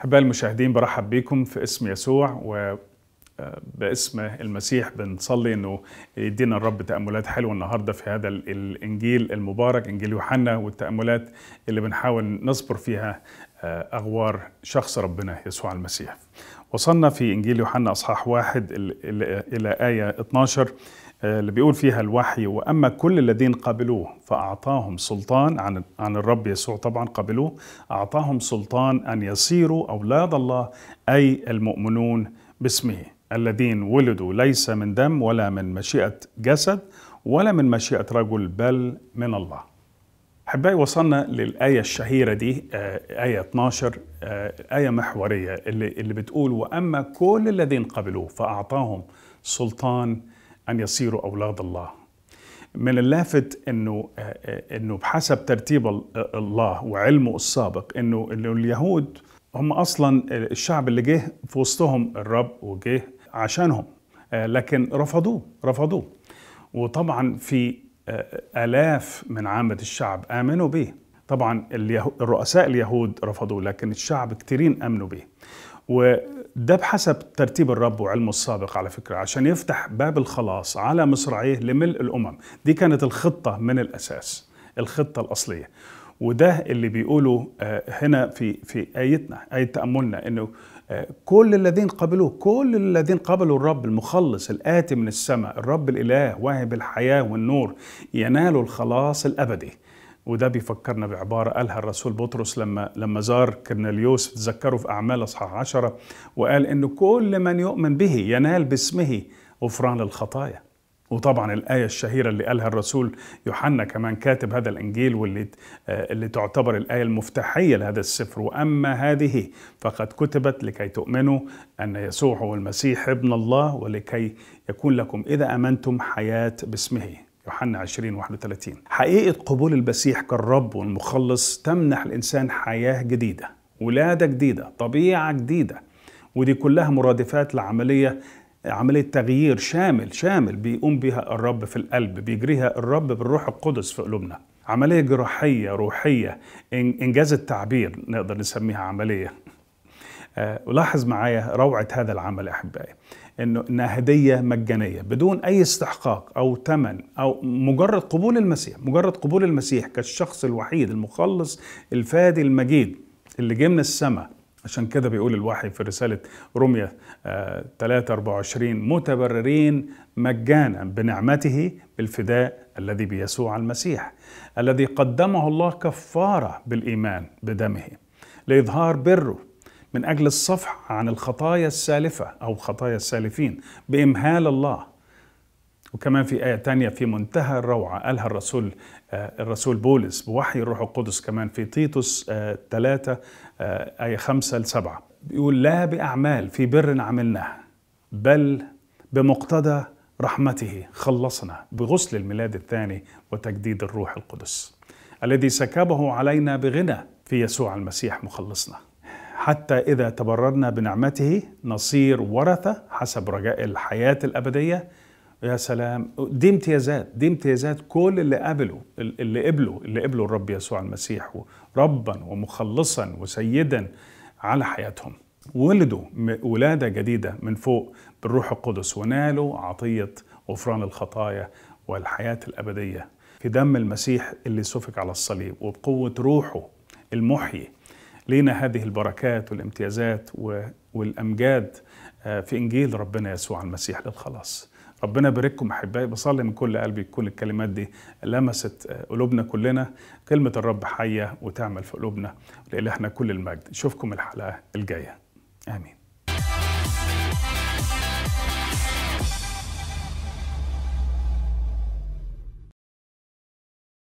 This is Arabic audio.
أحباء المشاهدين برحب بيكم في اسم يسوع وباسم آه، المسيح بنصلي أنه يدينا الرب تأملات حلوة النهاردة في هذا الإنجيل المبارك إنجيل يوحنا والتأملات اللي بنحاول نصبر فيها آه، أغوار شخص ربنا يسوع المسيح وصلنا في إنجيل يوحنا إصحاح واحد إلى آية 12 آه، اللي بيقول فيها الوحي واما كل الذين قبلوه فاعطاهم سلطان عن عن الرب يسوع طبعا قبلوه اعطاهم سلطان ان يصيروا اولاد الله اي المؤمنون باسمه الذين ولدوا ليس من دم ولا من مشيئه جسد ولا من مشيئه رجل بل من الله. أحبائي وصلنا للآية الشهيرة دي آه، آية 12 آه، آية محورية اللي, اللي بتقول وأما كل الذين قبلوه فأعطاهم سلطان أن يصيروا أولاد الله من اللافت انه آه، انه بحسب ترتيب الله وعلمه السابق انه اليهود هم اصلا الشعب اللي جه في وسطهم الرب وجه عشانهم لكن رفضوه رفضوه وطبعا في آلاف من عامة الشعب آمنوا به طبعا الرؤساء اليهود رفضوه لكن الشعب كثيرين آمنوا به وده بحسب ترتيب الرب وعلمه السابق على فكرة عشان يفتح باب الخلاص على مصراعيه لملء الأمم دي كانت الخطة من الأساس الخطة الأصلية وده اللي بيقوله آه، هنا في في ايتنا ايه تاملنا انه آه، كل الذين قبلوه كل الذين قبلوا الرب المخلص الآتي من السماء الرب الإله واهب الحياة والنور ينالوا الخلاص الأبدي وده بيفكرنا بعبارة قالها الرسول بطرس لما لما زار كرنليوس تذكروا في أعمال أصحاح عشرة وقال إنه كل من يؤمن به ينال باسمه غفران الخطايا وطبعا الآية الشهيرة اللي قالها الرسول يوحنا كمان كاتب هذا الإنجيل واللي آه، اللي تعتبر الآية المفتاحية لهذا السفر وأما هذه فقد كتبت لكي تؤمنوا أن يسوع هو المسيح ابن الله ولكي يكون لكم إذا أمنتم حياة باسمه يوحنا 20 31 حقيقة قبول المسيح كالرب والمخلص تمنح الإنسان حياة جديدة ولادة جديدة طبيعة جديدة ودي كلها مرادفات لعملية عملية تغيير شامل شامل بيقوم بها الرب في القلب بيجريها الرب بالروح القدس في قلوبنا عملية جراحية روحية إنجاز التعبير نقدر نسميها عملية آه، ولاحظ معايا روعة هذا العمل أحبائي إنه إنها هدية مجانية بدون أي استحقاق أو تمن أو مجرد قبول المسيح مجرد قبول المسيح كالشخص الوحيد المخلص الفادي المجيد اللي جه من السماء عشان كده بيقول الوحي في رسالة رمية 3 آه، 24 متبررين مجانا بنعمته بالفداء الذي بيسوع المسيح الذي قدمه الله كفارة بالإيمان بدمه لإظهار بره من أجل الصفح عن الخطايا السالفة أو خطايا السالفين بإمهال الله وكمان في آية تانية في منتهى الروعة قالها الرسول آه، الرسول بولس بوحي الروح القدس كمان في تيتوس 3 آه، آه، آية 5 ل 7 بيقول لا بأعمال في بر عملناه بل بمقتضى رحمته خلصنا بغسل الميلاد الثاني وتجديد الروح القدس الذي سكبه علينا بغنى في يسوع المسيح مخلصنا حتى إذا تبررنا بنعمته نصير ورثة حسب رجاء الحياة الأبدية يا سلام دي امتيازات دي امتيازات كل اللي قابلوا اللي قبلوا اللي قبلوا الرب يسوع المسيح ربا ومخلصا وسيدا على حياتهم ولدوا ولادة جديدة من فوق بالروح القدس ونالوا عطية غفران الخطايا والحياة الأبدية في دم المسيح اللي سفك على الصليب وبقوة روحه المحيي لينا هذه البركات والامتيازات والأمجاد آه، في إنجيل ربنا يسوع المسيح للخلاص ربنا يبارككم احبائي بصلي من كل قلبي تكون الكلمات دي لمست آه، قلوبنا كلنا كلمه الرب حيه وتعمل في قلوبنا لالهنا كل المجد نشوفكم الحلقه الجايه امين